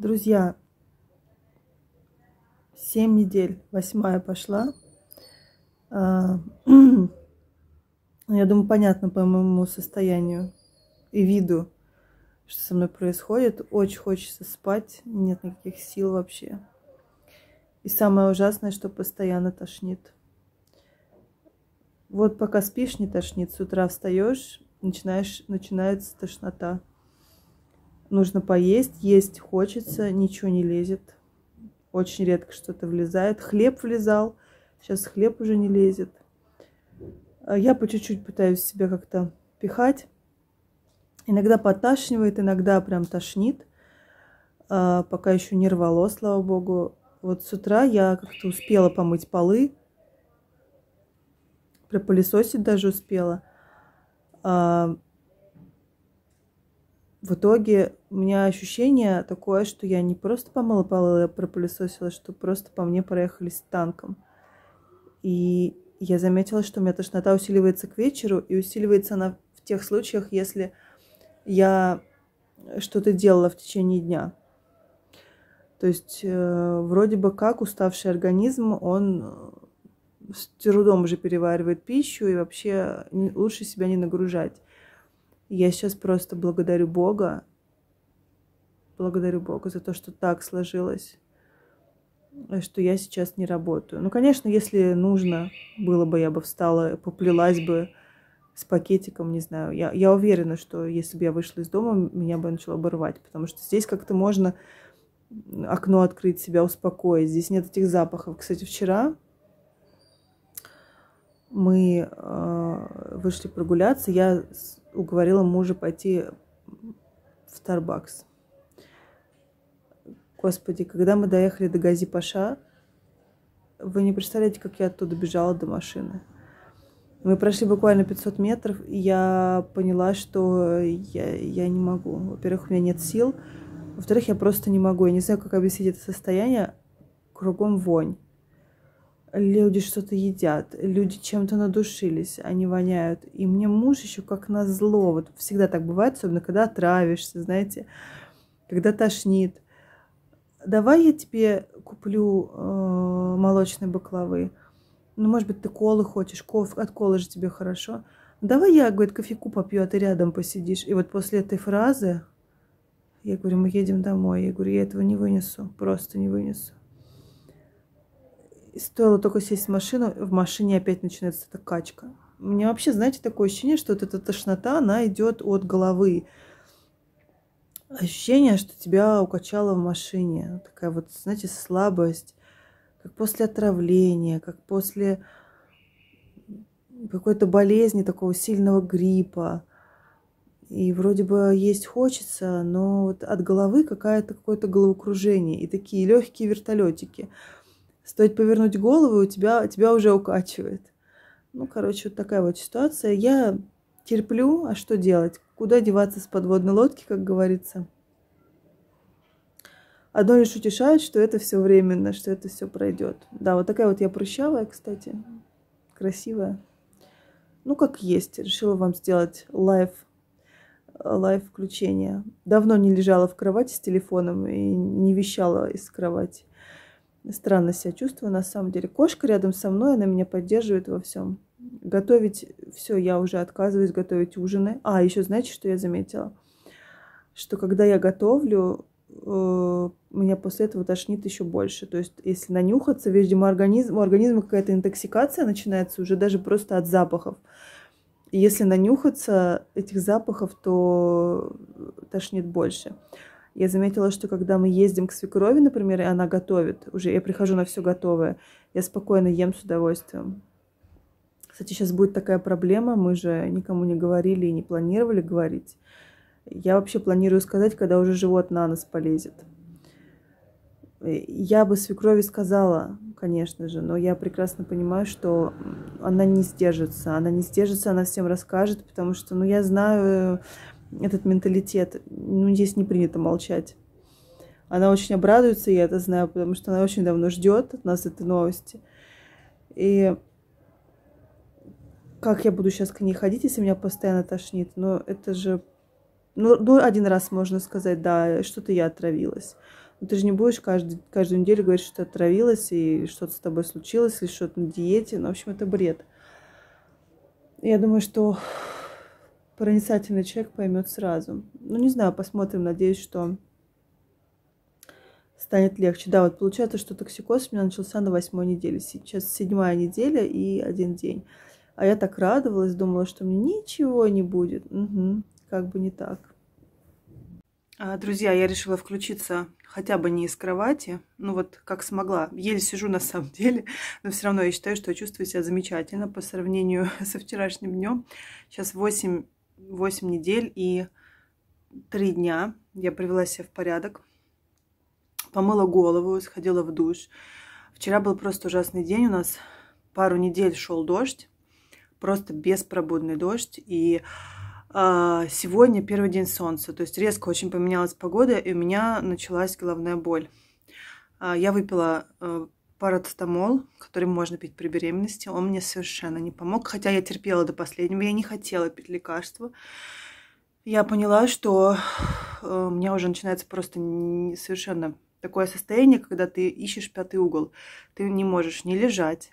Друзья, 7 недель, восьмая пошла. А, я думаю, понятно по моему состоянию и виду, что со мной происходит. Очень хочется спать, нет никаких сил вообще. И самое ужасное, что постоянно тошнит. Вот пока спишь, не тошнит, с утра встаешь, начинаешь, начинается тошнота нужно поесть, есть хочется, ничего не лезет. Очень редко что-то влезает. Хлеб влезал, сейчас хлеб уже не лезет. А я по чуть-чуть пытаюсь себя как-то пихать. Иногда поташнивает, иногда прям тошнит. А, пока еще не рвало, слава богу. Вот с утра я как-то успела помыть полы. Пропылесосить даже успела. А, в итоге у меня ощущение такое, что я не просто помыла полы, я пропылесосила, что просто по мне проехались танком. И я заметила, что у меня тошнота усиливается к вечеру, и усиливается она в тех случаях, если я что-то делала в течение дня. То есть э, вроде бы как уставший организм, он с трудом уже переваривает пищу и вообще лучше себя не нагружать. Я сейчас просто благодарю Бога, благодарю Бога за то, что так сложилось, э, что я сейчас не работаю. Ну, конечно, если нужно было бы, я бы встала, поплелась бы с пакетиком, не знаю. Я, я уверена, что если бы я вышла из дома, меня бы начало бы потому что здесь как-то можно окно открыть, себя успокоить. Здесь нет этих запахов. Кстати, вчера мы э, вышли прогуляться. Я уговорила мужа пойти в Starbucks. Господи, когда мы доехали до Гази Паша, вы не представляете, как я оттуда бежала до машины. Мы прошли буквально 500 метров, и я поняла, что я, я не могу. Во-первых, у меня нет сил. Во-вторых, я просто не могу. Я не знаю, как объяснить это состояние. Кругом вонь люди что-то едят, люди чем-то надушились, они воняют. И мне муж еще как назло, вот всегда так бывает, особенно когда травишься, знаете, когда тошнит. Давай я тебе куплю э, молочные баклавы. Ну, может быть, ты колы хочешь, кол, от колы же тебе хорошо. Давай я, говорит, кофейку попью, а ты рядом посидишь. И вот после этой фразы я говорю, мы едем домой. Я говорю, я этого не вынесу, просто не вынесу. И стоило только сесть в машину, в машине опять начинается эта качка. У меня вообще, знаете, такое ощущение, что вот эта тошнота, она идет от головы. Ощущение, что тебя укачало в машине. Такая вот, знаете, слабость. Как после отравления, как после какой-то болезни, такого сильного гриппа. И вроде бы есть хочется, но вот от головы какое то какое-то головокружение и такие легкие вертолетики стоит повернуть голову, у тебя, тебя уже укачивает. Ну, короче, вот такая вот ситуация. Я терплю, а что делать? Куда деваться с подводной лодки, как говорится? Одно лишь утешает, что это все временно, что это все пройдет. Да, вот такая вот я прыщавая, кстати, красивая. Ну, как есть, решила вам сделать лайв лайв-включение. Давно не лежала в кровати с телефоном и не вещала из кровати странно себя чувствую, на самом деле. Кошка рядом со мной, она меня поддерживает во всем. Готовить все, я уже отказываюсь готовить ужины. А, еще знаете, что я заметила? Что когда я готовлю, э, меня после этого тошнит еще больше. То есть, если нанюхаться, видимо, организм, у организма какая-то интоксикация начинается уже даже просто от запахов. И если нанюхаться этих запахов, то тошнит больше. Я заметила, что когда мы ездим к свекрови, например, и она готовит, уже я прихожу на все готовое, я спокойно ем с удовольствием. Кстати, сейчас будет такая проблема, мы же никому не говорили и не планировали говорить. Я вообще планирую сказать, когда уже живот на нас полезет. Э, я бы свекрови сказала, конечно же, но я прекрасно понимаю, что она не сдержится. Она не сдержится, она всем расскажет, потому что, ну, я знаю, этот менталитет. Ну, здесь не принято молчать. Она очень обрадуется, я это знаю, потому что она очень давно ждет от нас этой новости. И как я буду сейчас к ней ходить, если меня постоянно тошнит? Но ну, это же... Ну, ну один раз можно сказать, да, что-то я отравилась. Но ты же не будешь каждый, каждую неделю говорить, что ты отравилась, и что-то с тобой случилось, или что-то на диете. Ну, в общем, это бред. Я думаю, что проницательный человек поймет сразу. Ну, не знаю, посмотрим, надеюсь, что станет легче. Да, вот получается, что токсикоз у меня начался на восьмой неделе. Сейчас седьмая неделя и один день. А я так радовалась, думала, что мне ничего не будет. Угу, как бы не так. А, друзья, я решила включиться хотя бы не из кровати, ну вот как смогла. Еле сижу на самом деле, но все равно я считаю, что я чувствую себя замечательно по сравнению со вчерашним днем. Сейчас 8 8 недель и 3 дня я привела себя в порядок, помыла голову, сходила в душ. Вчера был просто ужасный день, у нас пару недель шел дождь, просто беспробудный дождь, и э, сегодня первый день солнца, то есть резко очень поменялась погода, и у меня началась головная боль. А, я выпила э, парацетамол, который можно пить при беременности, он мне совершенно не помог. Хотя я терпела до последнего, я не хотела пить лекарства. Я поняла, что э, у меня уже начинается просто совершенно такое состояние, когда ты ищешь пятый угол. Ты не можешь не лежать,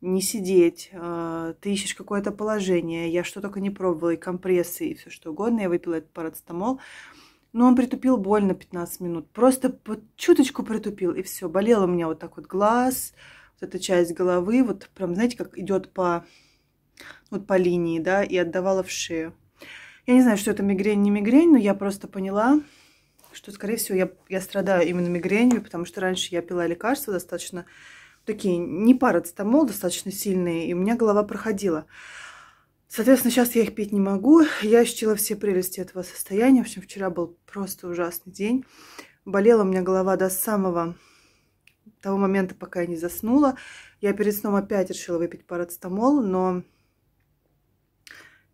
не сидеть, э, ты ищешь какое-то положение. Я что только не пробовала, и компрессы, и все что угодно. Я выпила этот парацетамол. Но он притупил боль на 15 минут. Просто вот чуточку притупил, и все. Болел у меня вот так вот глаз, вот эта часть головы, вот прям, знаете, как идет по, вот по линии, да, и отдавала в шею. Я не знаю, что это мигрень, не мигрень, но я просто поняла, что, скорее всего, я, я страдаю именно мигренью, потому что раньше я пила лекарства достаточно такие, не парацетамол, достаточно сильные, и у меня голова проходила. Соответственно, сейчас я их пить не могу. Я ощутила все прелести этого состояния. В общем, вчера был просто ужасный день. Болела у меня голова до самого того момента, пока я не заснула. Я перед сном опять решила выпить парацетамол, но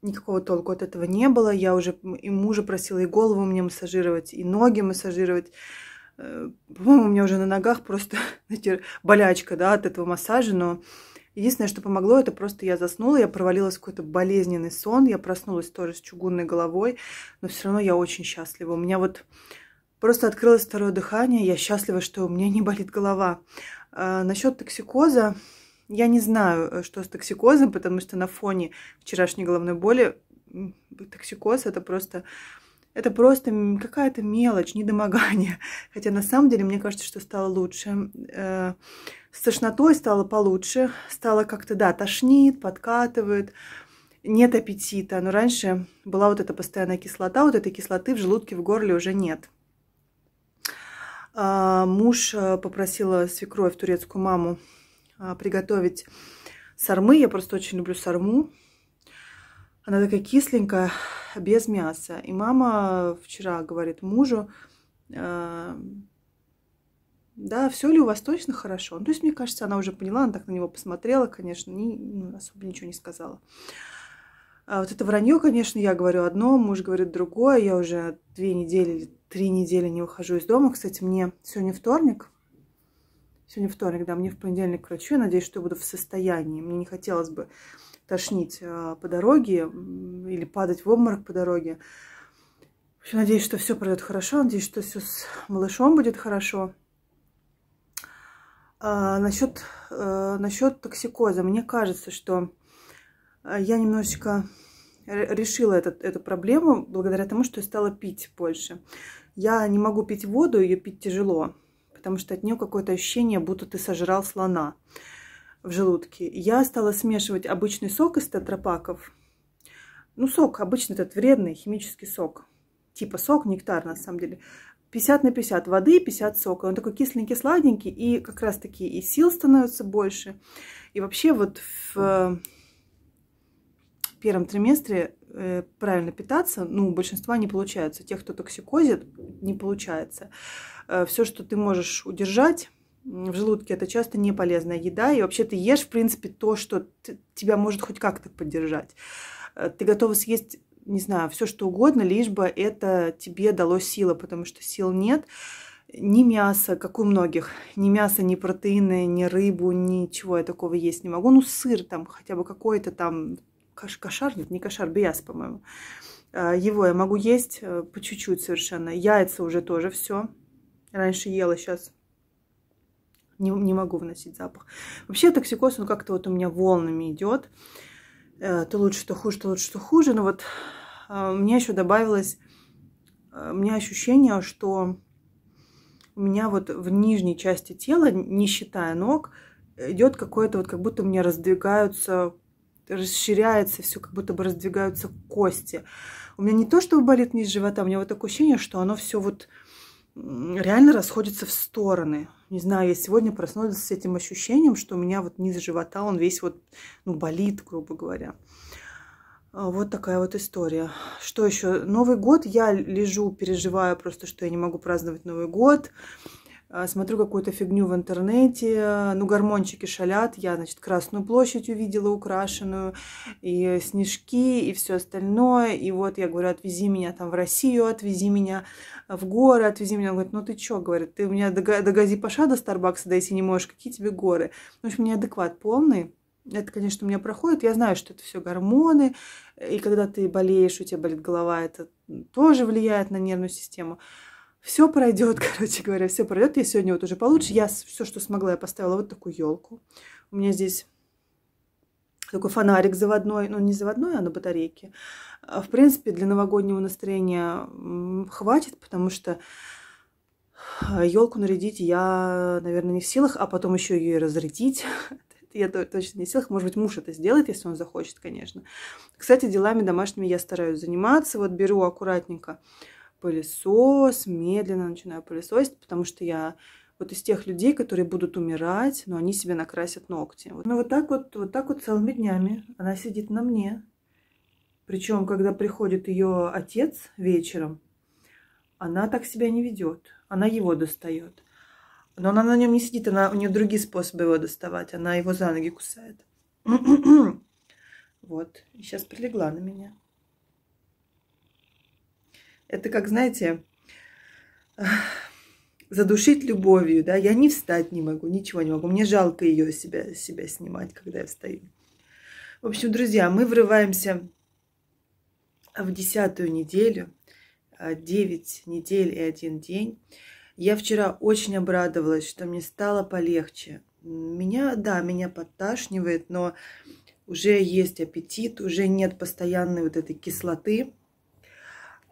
никакого толку от этого не было. Я уже и мужа просила и голову мне массажировать, и ноги массажировать. Э, по-моему, у меня уже на ногах просто болячка да, от этого массажа, но Единственное, что помогло, это просто я заснула, я провалилась в какой-то болезненный сон, я проснулась тоже с чугунной головой, но все равно я очень счастлива. У меня вот просто открылось второе дыхание, я счастлива, что у меня не болит голова. А, насчет токсикоза, я не знаю, э, что с токсикозом, потому что на фоне вчерашней головной боли токсикоз это просто это просто какая-то мелочь, недомогание. Хотя на самом деле мне кажется, что стало лучше. Э, с тошнотой стало получше. Стало как-то, да, тошнит, подкатывает. Нет аппетита. Но раньше была вот эта постоянная кислота. Вот этой кислоты в желудке, в горле уже нет. А, муж э, попросила свекровь, турецкую маму, э, приготовить сармы. Я просто очень люблю сарму. Она такая кисленькая, без мяса. И мама вчера говорит мужу, э, да, все ли у вас точно хорошо? Ну, то есть, мне кажется, она уже поняла, она так на него посмотрела, конечно, не, ну, особо ничего не сказала. А вот это вранье, конечно, я говорю одно, муж говорит другое. Я уже две недели или три недели не выхожу из дома. Кстати, мне сегодня вторник. Сегодня вторник, да, мне в понедельник врачу. Я надеюсь, что я буду в состоянии. Мне не хотелось бы тошнить э, по дороге или падать в обморок по дороге. В общем, надеюсь, что все пройдет хорошо. Надеюсь, что все с малышом будет хорошо. А, насчет, а, э, насчет токсикоза. Мне кажется, что э, я немножечко решила этот, эту проблему благодаря тому, что я стала пить больше. Я не могу пить воду, ее пить тяжело, потому что от нее какое-то ощущение, будто ты сожрал слона в желудке, я стала смешивать обычный сок из тетрапаков. Ну, сок, обычно этот вредный химический сок. Типа сок, нектар на самом деле. 50 на 50 воды, и 50 сока. Он такой кисленький, сладенький, и как раз-таки и сил становится больше. И вообще вот в э, первом триместре э, правильно питаться, ну, большинства не получается. Тех, кто токсикозит, не получается. Э, Все, что ты можешь удержать, в желудке. Это часто не полезная еда. И вообще ты ешь, в принципе, то, что ты, тебя может хоть как-то поддержать. Э, ты готова съесть, не знаю, все что угодно, лишь бы это тебе дало силы, потому что сил нет. Ни мяса, как у многих, ни мяса, ни протеины, ни рыбу, ничего я такого есть не могу. Ну, сыр там хотя бы какой-то там, кош, кошар, нет, не кошар, бияс, по-моему. Э, его я могу есть э, по чуть-чуть совершенно. Яйца уже тоже все. Раньше ела, сейчас не, не могу вносить запах. Вообще токсикоз, ну как-то вот у меня волнами идет. Э, то лучше, то хуже, то лучше, то хуже. Но вот э, мне еще добавилось, э, у меня ощущение, что у меня вот в нижней части тела, не считая ног, идет какое-то вот, как будто мне раздвигаются, расширяется все, как будто бы раздвигаются кости. У меня не то, что болит низ живота, у меня вот такое ощущение, что оно все вот реально расходится в стороны не знаю, я сегодня проснулась с этим ощущением, что у меня вот низ живота, он весь вот, ну, болит, грубо говоря. А, вот такая вот история. Что еще? Новый год я лежу, переживаю просто, что я не могу праздновать Новый год. А, смотрю какую-то фигню в интернете, ну, гормончики шалят, я, значит, Красную площадь увидела украшенную, и снежки, и все остальное, и вот я говорю, отвези меня там в Россию, отвези меня в горы, отвези меня, он говорит, ну ты чё, говорит, ты у меня до, до Гази Паша, до Старбакса дойти не можешь, какие тебе горы? В общем, неадекват полный, это, конечно, у меня проходит. Я знаю, что это все гормоны, и когда ты болеешь, у тебя болит голова, это тоже влияет на нервную систему. Все пройдет, короче говоря, все пройдет. Я сегодня вот уже получше. Я все, что смогла, я поставила вот такую елку. У меня здесь такой фонарик заводной, ну не заводной, а на батарейке. А, в принципе, для новогоднего настроения хватит, потому что елку а, нарядить я, наверное, не в силах, а потом еще ее и разрядить. Я точно не в силах. Может быть, муж это сделает, если он захочет, конечно. Кстати, делами домашними я стараюсь заниматься. Вот беру аккуратненько пылесос, медленно начинаю пылесосить, потому что я вот из тех людей, которые будут умирать, но они себе накрасят ногти. Вот. Ну вот так вот, вот так вот целыми днями она сидит на мне. Причем, когда приходит ее отец вечером, она так себя не ведет. Она его достает. Но она на нем не сидит, она, у нее другие способы его доставать. Она его за ноги кусает. вот. И сейчас прилегла на меня. Это как, знаете, задушить любовью, да, я не встать не могу, ничего не могу, мне жалко ее себя, себя снимать, когда я встаю. В общем, друзья, мы врываемся в десятую неделю, 9 а, недель и один день. Я вчера очень обрадовалась, что мне стало полегче. Меня, да, меня подташнивает, но уже есть аппетит, уже нет постоянной вот этой кислоты,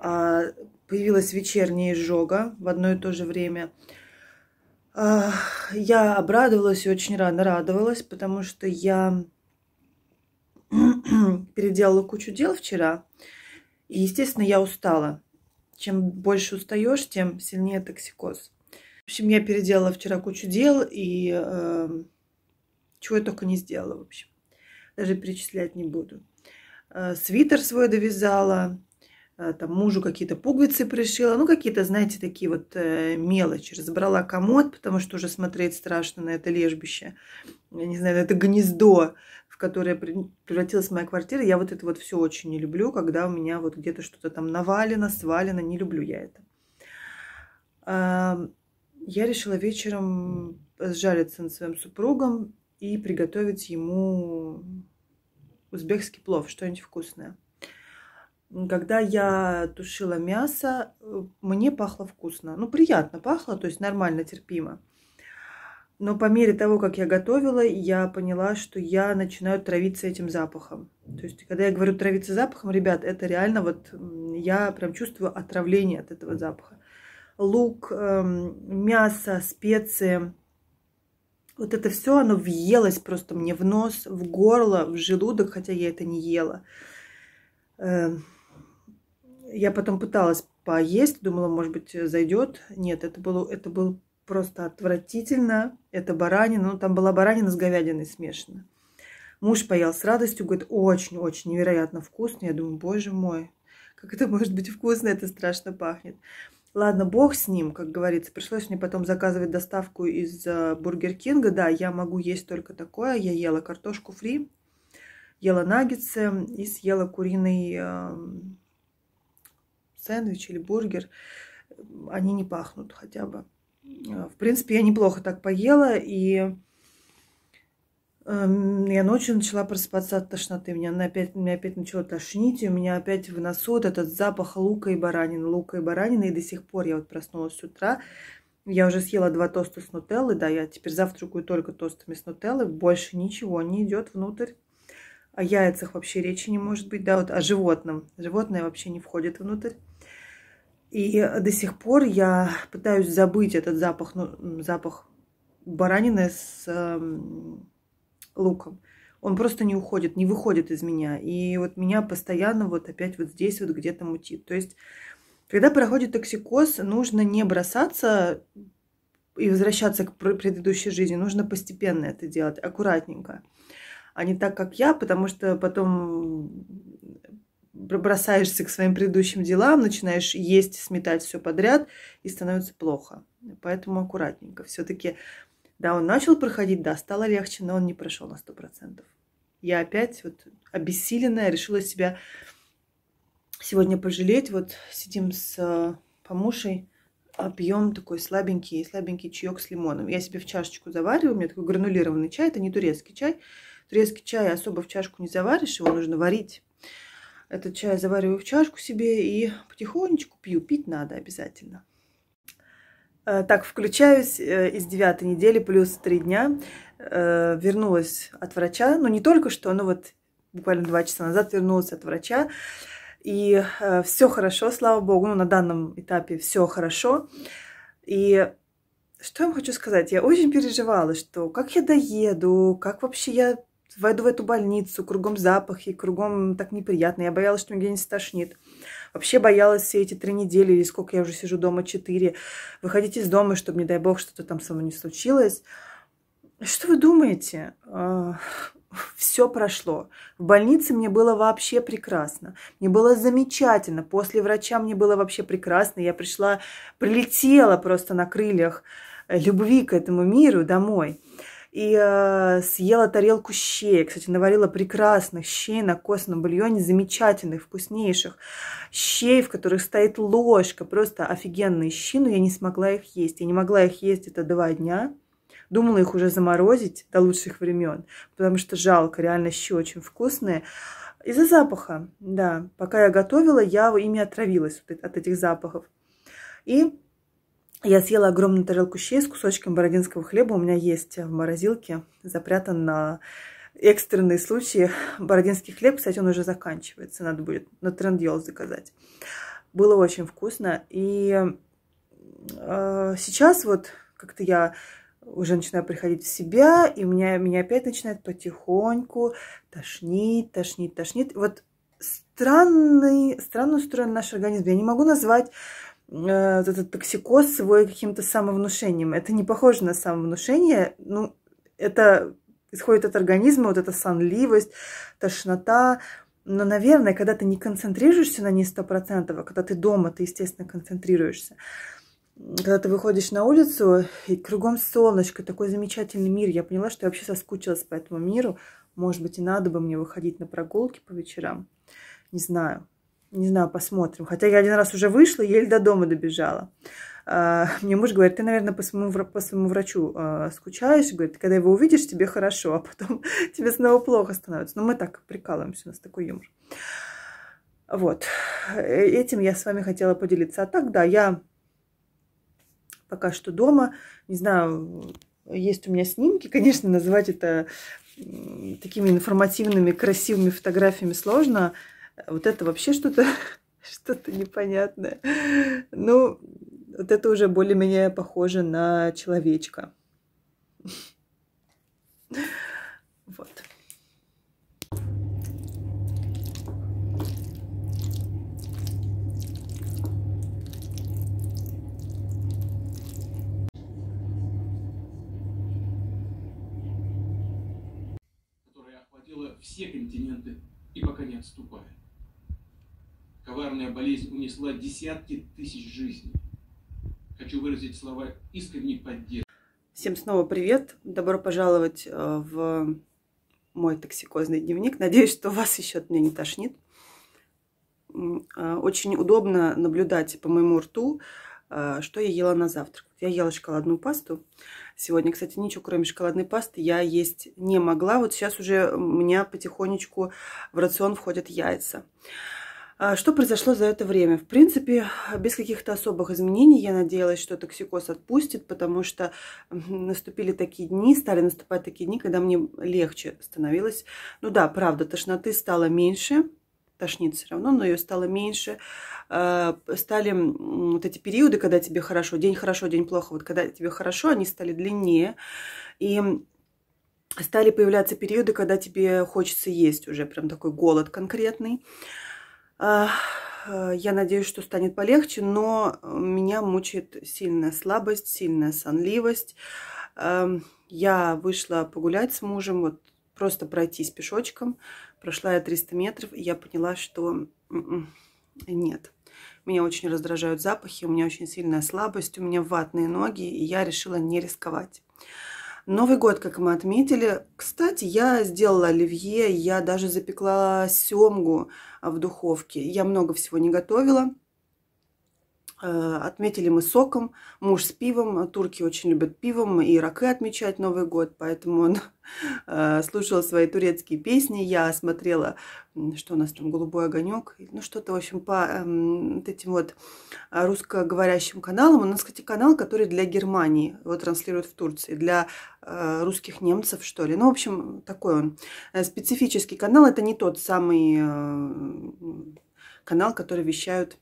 а, появилась вечерняя изжога в одно и то же время. А, я обрадовалась и очень рано радовалась, потому что я переделала кучу дел вчера. И, естественно, я устала. Чем больше устаешь, тем сильнее токсикоз. В общем, я переделала вчера кучу дел и э, чего я только не сделала, в общем. Даже перечислять не буду. Э, свитер свой довязала, Э, там мужу какие-то пуговицы пришила, ну какие-то, знаете, такие вот э, мелочи. Разобрала комод, потому что уже смотреть страшно на это лежбище, я не знаю, на это гнездо, в которое превратилась моя квартира. Я вот это вот все очень не люблю, когда у меня вот где-то что-то там навалено, свалено, не люблю я это. Я решила вечером сжариться над своим супругом и приготовить ему узбекский плов, что-нибудь вкусное когда я тушила мясо, э, мне пахло вкусно. Ну, приятно пахло, то есть нормально, терпимо. Но по мере того, как я готовила, я поняла, что я начинаю травиться этим запахом. То есть, когда я говорю травиться запахом, ребят, это реально вот я прям чувствую отравление от этого запаха. Лук, эм, мясо, специи, вот это все, оно въелось просто мне в нос, в горло, в желудок, хотя я это не ела эм, я потом пыталась поесть, думала, может быть, зайдет. Нет, это было, это было просто отвратительно. Это баранина, ну там была баранина с говядиной смешана. Муж поел с радостью, говорит, очень-очень невероятно вкусно. Я думаю, боже мой, как это может быть вкусно, это страшно пахнет. Ладно, бог с ним, как говорится. Пришлось мне потом заказывать доставку из э, Бургер Кинга. Да, я могу есть только такое. Я ела картошку фри, ела наггетсы и съела куриный эм, сэндвич или бургер, они не пахнут хотя бы. А, в принципе, я неплохо так поела, и эм, я ночью начала просыпаться от тошноты. Меня, она опять, меня опять начало тошнить, и у меня опять в носу вот этот запах лука и баранины, лука и баранины, и до сих пор я вот проснулась с утра, я уже съела два тоста с нутеллой, да, я теперь завтракаю только тостами с нутеллой, больше ничего не идет внутрь. О яйцах вообще речи не может быть, да, вот о животном. Животное вообще не входит внутрь. И э, до сих пор я пытаюсь забыть этот запах, ну, запах баранины с э, луком. Он просто не уходит, не выходит из меня. И вот меня постоянно вот опять вот здесь вот где-то мутит. То есть, когда проходит токсикоз, нужно не бросаться и возвращаться к предыдущей жизни. Нужно постепенно это делать, аккуратненько а не так, как я, потому что потом бросаешься к своим предыдущим делам, начинаешь есть, сметать все подряд, и становится плохо. Поэтому аккуратненько. Все-таки, да, он начал проходить, да, стало легче, но он не прошел на 100%. Я опять вот обессиленная решила себя сегодня пожалеть. Вот сидим с э, помушей, а пьем такой слабенький, слабенький чаек с лимоном. Я себе в чашечку завариваю, у меня такой гранулированный чай, это не турецкий чай. Турецкий чай особо в чашку не заваришь, его нужно варить. Этот чай завариваю в чашку себе и потихонечку пью. Пить надо обязательно. Э, так, включаюсь э, из девятой недели, плюс три дня. Э, вернулась от врача, но ну, не только что, но вот буквально два часа назад вернулась от врача. И все хорошо, слава богу, ну, на данном этапе все хорошо. И что я вам хочу сказать? Я очень переживала, что как я доеду, как вообще я войду в эту больницу, кругом запахи, кругом так неприятно. Я боялась, что меня где-нибудь стошнит. Вообще боялась все эти три недели, или сколько я уже сижу дома, четыре, выходить из дома, чтобы, не дай бог, что-то там со мной не случилось. Что вы думаете? А, все прошло. В больнице мне было вообще прекрасно. Мне было замечательно. После врача мне было вообще прекрасно. Я пришла, прилетела просто на крыльях любви к этому миру домой и э, съела тарелку щей. Кстати, наварила прекрасных щей на костном бульоне, замечательных, вкуснейших. Щей, в которых стоит ложка, просто офигенные щи, но я не смогла их есть. Я не могла их есть это два дня. Думала их уже заморозить до лучших времен, потому что жалко, реально щи очень вкусные. Из-за запаха, да. Пока я готовила, я ими отравилась от этих запахов. И я съела огромную тарелку щей с кусочком бородинского хлеба. У меня есть в морозилке, запрятан на экстренные случаи. Бородинский хлеб, кстати, он уже заканчивается. Надо будет на трендел заказать. Было очень вкусно. И э, сейчас вот как-то я уже начинаю приходить в себя, и меня, меня опять начинает потихоньку тошнить, тошнить, тошнить. Вот странный, странно устроен наш организм. Я не могу назвать Э, этот токсикоз с его каким-то самовнушением. Это не похоже на самовнушение, ну, это исходит от организма, вот эта сонливость, тошнота. Но, наверное, когда ты не концентрируешься на ней 100%, а когда ты дома, ты, естественно, концентрируешься. Когда ты выходишь на улицу, и кругом солнышко, такой замечательный мир. Я поняла, что я вообще соскучилась по этому миру. Может быть, и надо бы мне выходить на прогулки по вечерам. Не знаю. Не знаю, посмотрим. Хотя я один раз уже вышла, еле до дома добежала. А, мне муж говорит, ты, наверное, по своему, по своему врачу а, скучаешь. Говорит, когда его увидишь, тебе хорошо, а потом тебе снова плохо становится. Но ну, мы так прикалываемся, у нас такой юмор. Вот. Э, этим я с вами хотела поделиться. А так, да, я пока что дома. Не знаю, есть у меня снимки, конечно, назвать это такими информативными, красивыми фотографиями сложно. Вот это вообще что-то что-то непонятное. Ну, вот это уже более-менее похоже на человечка. Вот. все континенты и пока не отступает. Коварная болезнь унесла десятки тысяч жизней. Хочу выразить слова искренней поддержки. Всем снова привет. Добро пожаловать э, в мой токсикозный дневник. Надеюсь, что вас еще от меня не тошнит. Э, очень удобно наблюдать по моему рту, э, что я ела на завтрак. Я ела шоколадную пасту. Сегодня, кстати, ничего кроме шоколадной пасты я есть не могла. Вот сейчас уже у меня потихонечку в рацион входят яйца. Яйца. А, что произошло за это время? В принципе, без каких-то особых изменений я надеялась, что токсикоз отпустит, потому что наступили такие дни, стали наступать такие дни, когда мне легче становилось. Ну да, правда, тошноты стало меньше, тошнит все равно, но ее стало меньше. А, стали вот эти периоды, когда тебе хорошо, день хорошо, день плохо, вот когда тебе хорошо, они стали длиннее. И стали появляться периоды, когда тебе хочется есть уже, прям такой голод конкретный. Э, я надеюсь, что станет полегче, но э, меня мучает сильная слабость, сильная сонливость. Эм, я вышла погулять с мужем, вот просто пройтись пешочком. Прошла я 300 метров, и я поняла, что м-м, нет. Меня очень раздражают запахи, у меня очень сильная слабость, у меня ватные ноги, и я решила не рисковать. Новый год, как мы отметили. Кстати, я сделала оливье, я даже запекла семгу в духовке. Я много всего не готовила. Э, отметили мы соком, муж с пивом. Турки очень любят пивом и раки отмечать Новый год, поэтому он э, слушал свои турецкие песни. Я смотрела, что у нас там, «Голубой огонек», ну что-то, в общем, по э, этим вот русскоговорящим каналам. У нас, кстати, канал, который для Германии его транслируют в Турции, для э, русских немцев, что ли. Ну, в общем, такой он. Э, специфический канал, это не тот самый э, канал, который вещают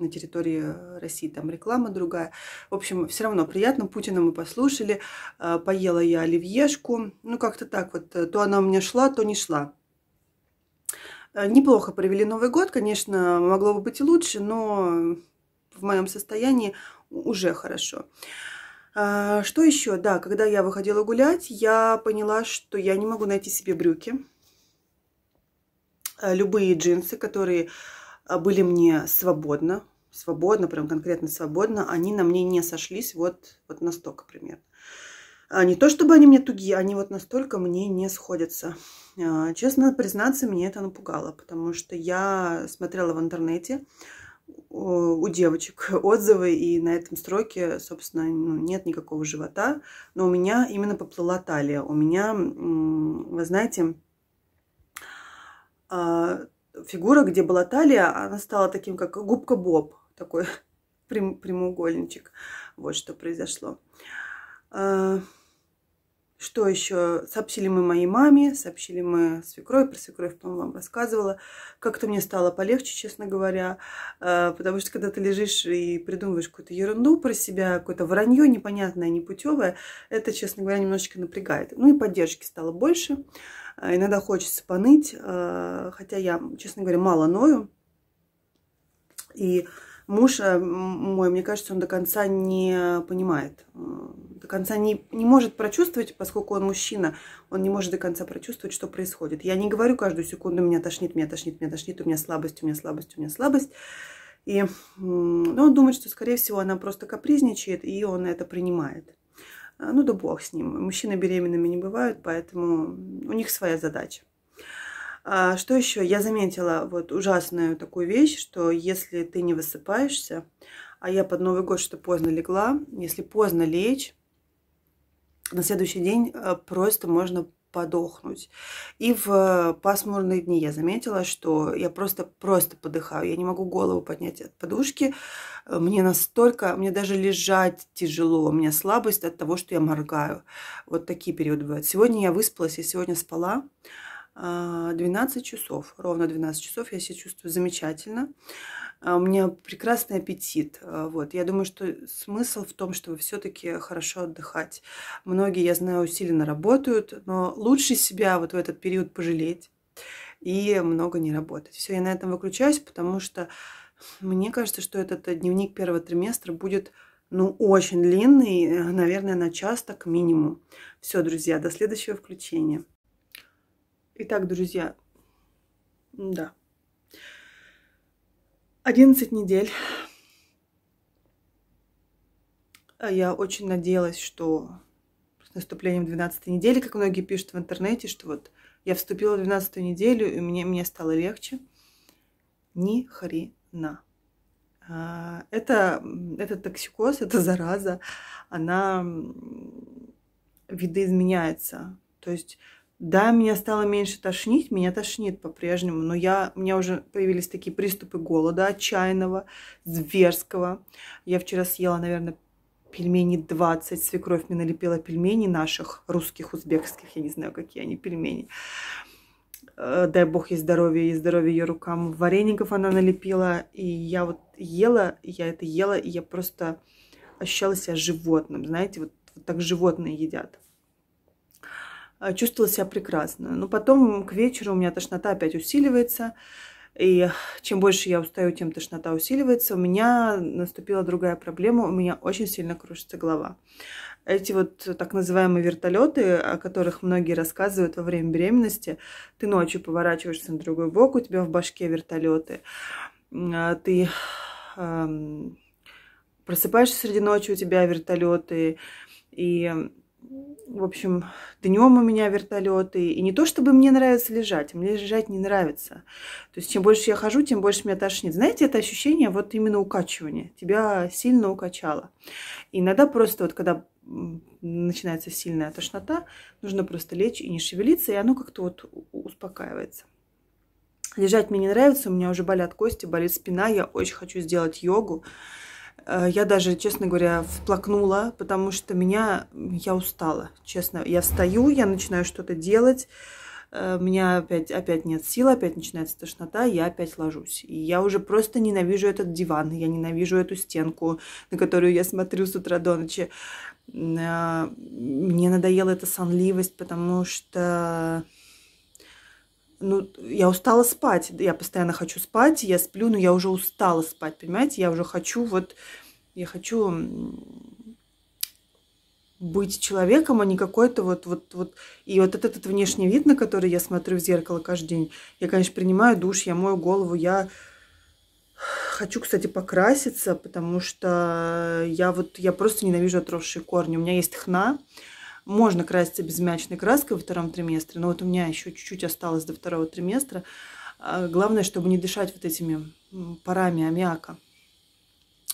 на территории э, России, там реклама другая. В общем, все равно приятно, Путина мы послушали, э, поела я оливьешку, ну как-то так вот, э, то она у меня шла, то не шла. Неплохо провели Новый год, конечно, могло бы быть и лучше, но в моем состоянии уже хорошо. Что еще? Да, когда я выходила гулять, я поняла, что я не могу найти себе брюки. Любые джинсы, которые были мне свободно свободно, прям конкретно свободно, они на мне не сошлись вот, вот настолько примерно. А, не то, чтобы они мне тугие, они вот настолько мне не сходятся. А, честно признаться, меня это напугало, потому что я смотрела в интернете у девочек отзывы, и на этом строке, собственно, ну, нет никакого живота, но у меня именно поплыла талия. У меня, вы знаете, а, фигура, где была талия, она стала таким, как губка Боб такой прям, прямоугольничек. Вот что произошло. А, что еще? Сообщили мы моей маме, сообщили мы свекровь, про свекровь, по-моему, вам рассказывала. Как-то мне стало полегче, честно говоря, а, потому что когда ты лежишь и придумываешь какую-то ерунду про себя, какое-то вранье непонятное, непутевое, это, честно говоря, немножечко напрягает. Ну и поддержки стало больше, а, иногда хочется поныть, хотя я, честно говоря, мало ною. И муж э, мой, мне кажется, он до конца не понимает, э, до конца не, не может прочувствовать, поскольку он мужчина, он не может до конца прочувствовать, что происходит. Я не говорю каждую секунду, меня тошнит, меня тошнит, меня тошнит, у меня слабость, у меня слабость, у меня слабость. И ну, он думает, что, скорее всего, она просто капризничает, и он это принимает. Э, ну да бог с ним. Мужчины беременными не бывают, поэтому у них своя задача. А, что еще? Я заметила вот ужасную такую вещь, что если ты не высыпаешься, а я под Новый год что поздно легла, если поздно лечь, на следующий день э, просто можно подохнуть. И в пасмурные дни я заметила, что я просто просто подыхаю. Я не могу голову поднять от подушки. Э, мне настолько, мне даже лежать тяжело. У меня слабость от того, что я моргаю. Вот такие периоды бывают. Сегодня я выспалась, я сегодня спала. 12 а, часов, ровно 12 часов, я себя чувствую замечательно. А, у меня прекрасный аппетит. А, вот. Я думаю, что смысл в том, чтобы все-таки хорошо отдыхать. Многие, я знаю, усиленно работают, но лучше себя вот в этот период пожалеть и много не работать. Все, я на этом выключаюсь, потому что мне кажется, что этот э, дневник первого триместра будет ну, очень длинный, э, наверное, на час так минимум. Все, друзья, до следующего включения. Итак, друзья, да. 11 недель. А я очень надеялась, что с наступлением 12 недели, как многие пишут в интернете, что вот я вступила в 12 неделю, и мне, мне стало легче. Ни хрена. А, это, это токсикоз, это зараза, она видоизменяется. То есть да, меня стало меньше тошнить, меня тошнит по-прежнему, но я, у меня уже появились такие приступы голода отчаянного, зверского. Я вчера съела, наверное, пельмени 20, свекровь мне налепила пельмени наших, русских, узбекских, я не знаю, какие они пельмени. Э, дай бог ей здоровье, и здоровье ее рукам. Вареников она налепила, и я вот ела, я это ела, и я просто ощущала себя животным, знаете, вот, вот так животные едят. Э, чувствовала себя прекрасно. Но потом к вечеру у меня тошнота опять усиливается. И чем больше я устаю, тем тошнота усиливается. У меня наступила другая проблема. У меня очень сильно кружится голова. Эти вот так называемые вертолеты, о которых многие рассказывают во время беременности, ты ночью поворачиваешься на другой бок, у тебя в башке вертолеты. А ты эм, просыпаешься среди ночи, у тебя вертолеты. И в общем, днем у меня вертолеты. И не то, чтобы мне нравится лежать, мне лежать не нравится. То есть чем больше я хожу, тем больше меня тошнит. Знаете, это ощущение вот именно укачивания. Тебя сильно укачало. И иногда просто вот когда начинается сильная тошнота, нужно просто лечь и не шевелиться, и оно как-то вот успокаивается. Лежать мне не нравится, у меня уже болят кости, болит спина, я очень хочу сделать йогу. Э, я даже, честно говоря, всплакнула, потому что меня... Я устала, честно. Я встаю, я начинаю что-то делать, у э, меня опять, опять нет сил, опять начинается тошнота, я опять ложусь. И я уже просто ненавижу этот диван, я ненавижу эту стенку, на которую я смотрю с утра до ночи. Э, мне надоела эта сонливость, потому что ну, я устала спать, я постоянно хочу спать, я сплю, но я уже устала спать, понимаете, я уже хочу вот, я хочу быть человеком, а не какой-то вот, вот, вот. И вот этот, этот внешний вид, на который я смотрю в зеркало каждый день, я, конечно, принимаю душ, я мою голову, я хочу, кстати, покраситься, потому что я вот, я просто ненавижу отросшие корни. У меня есть хна, можно краситься безмячной краской во втором триместре, но вот у меня еще чуть-чуть осталось до второго триместра. А, главное, чтобы не дышать вот этими парами аммиака.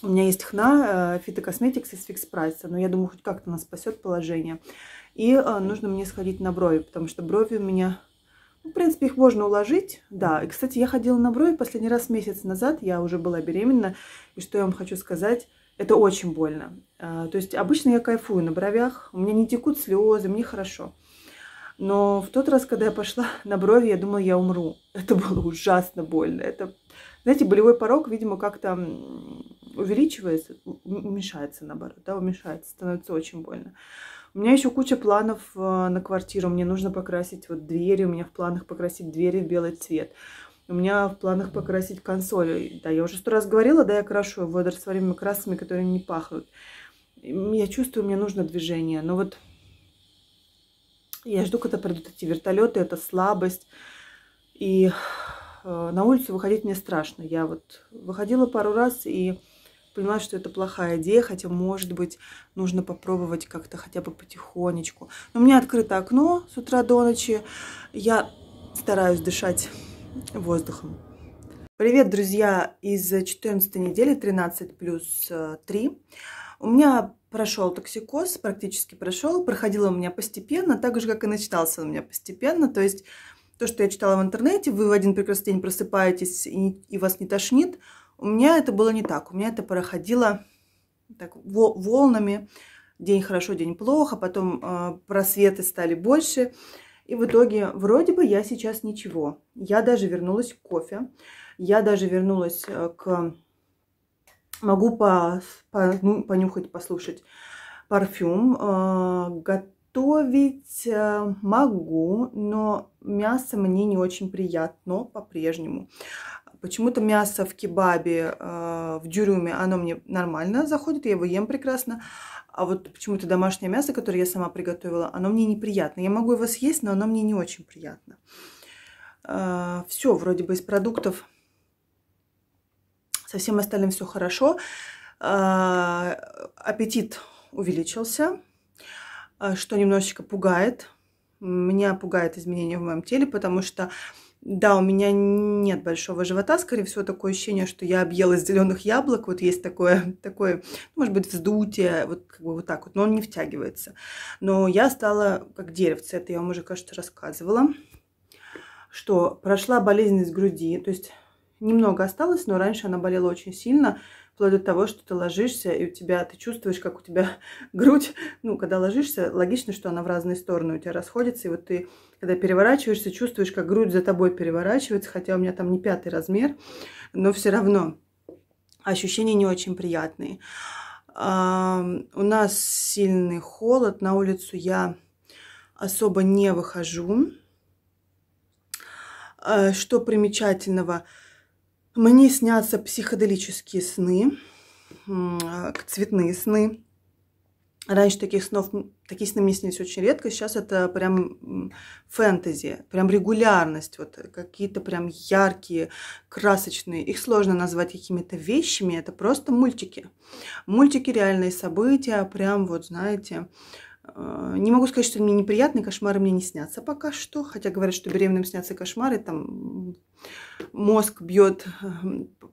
У меня есть хна э, фитокосметикс из фикс прайса, но я думаю, хоть как-то она спасет положение. И э, нужно мне сходить на брови, потому что брови у меня... Ну, в принципе, их можно уложить, да. И, кстати, я ходила на брови последний раз месяц назад, я уже была беременна. И что я вам хочу сказать, это очень больно. А, то есть обычно я кайфую на бровях, у меня не текут слезы, мне хорошо. Но в тот раз, когда я пошла на брови, я думала, я умру. Это было ужасно больно. Это, знаете, болевой порог, видимо, как-то увеличивается, уменьшается, наоборот, да, уменьшается, становится очень больно. У меня еще куча планов э, на квартиру. Мне нужно покрасить вот двери. У меня в планах покрасить двери в белый цвет. У меня в планах покрасить консоль. Да, я уже сто раз говорила, да, я крашу водорастворимыми красками, которые не пахнут. Я чувствую, мне нужно движение. Но вот я жду, когда придут эти вертолеты, это слабость. И э, на улицу выходить мне страшно. Я вот выходила пару раз и понимаю, что это плохая идея, хотя, может быть, нужно попробовать как-то хотя бы потихонечку. Но у меня открыто окно с утра до ночи. Я стараюсь дышать воздухом. Привет, друзья, из 14 недели 13 плюс 3. Э, у меня прошел токсикоз, практически прошел, проходил у меня постепенно, так же, как и начинался у меня постепенно. То есть то, что я читала в интернете, вы в один прекрасный день просыпаетесь и, и вас не тошнит, у меня это было не так. У меня это проходило так, волнами. День хорошо, день плохо, потом э, просветы стали больше. И в итоге вроде бы я сейчас ничего. Я даже вернулась к кофе. Я даже вернулась э, к... Могу по, по, ну, понюхать, послушать парфюм. Э, готовить э, могу, но мясо мне не очень приятно по-прежнему. Почему-то мясо в кебабе, э, в дюрюме, оно мне нормально заходит, я его ем прекрасно. А вот почему-то домашнее мясо, которое я сама приготовила, оно мне неприятно. Я могу его съесть, но оно мне не очень приятно. А, все, вроде бы из продуктов со всем остальным все хорошо. А, аппетит увеличился, а, что немножечко пугает. Меня пугает изменение в моем теле, потому что да, у меня нет большого живота, скорее всего, такое ощущение, что я объела зеленых яблок, вот есть такое, такое, может быть, вздутие, вот как бы вот так вот, но он не втягивается. Но я стала как деревце, это я вам уже, кажется, рассказывала, что прошла болезнь из груди, то есть немного осталось, но раньше она болела очень сильно, вплоть до того, что ты ложишься, и у тебя, ты чувствуешь, как у тебя грудь, ну, когда ложишься, логично, что она в разные стороны у тебя расходится, и вот ты, когда переворачиваешься, чувствуешь, как грудь за тобой переворачивается, хотя у меня там не пятый размер, но все равно ощущения не очень приятные. у нас сильный холод, на улицу я особо не выхожу. Э, что примечательного – мне снятся психоделические сны, а, цветные сны. Раньше таких снов, такие сны мне снились очень редко. Сейчас это прям фэнтези, прям регулярность. Вот какие-то прям яркие, красочные. Их сложно назвать какими-то вещами. Это просто мультики. Мультики, реальные события. Прям вот, знаете, а, не могу сказать, что мне неприятные кошмары мне не снятся пока что, хотя говорят, что беременным снятся кошмары, там мозг бьет,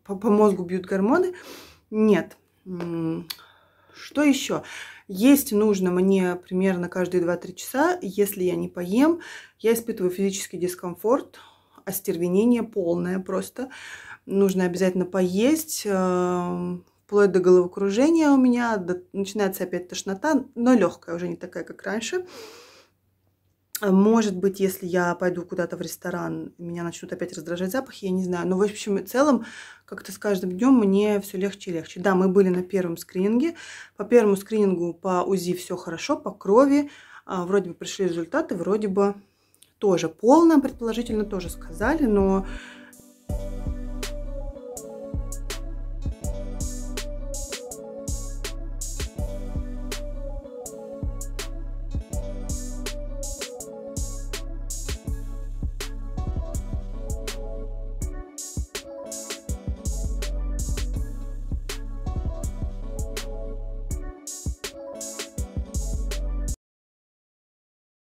по, мозгу бьют гормоны. Нет. Что еще? Есть нужно мне примерно каждые 2-3 часа. Если я не поем, я испытываю физический дискомфорт, остервенение полное просто. Нужно обязательно поесть. А, вплоть до головокружения у меня, до, начинается опять тошнота, но легкая, уже не такая, как раньше. А может быть, если я пойду куда-то в ресторан, меня начнут опять раздражать запахи, я не знаю. Но в общем и целом, как-то с каждым днем мне все легче и легче. Да, мы были на первом скрининге. По первому скринингу по УЗИ все хорошо, по крови. А, вроде бы пришли результаты, вроде бы тоже полно, предположительно, тоже сказали, но...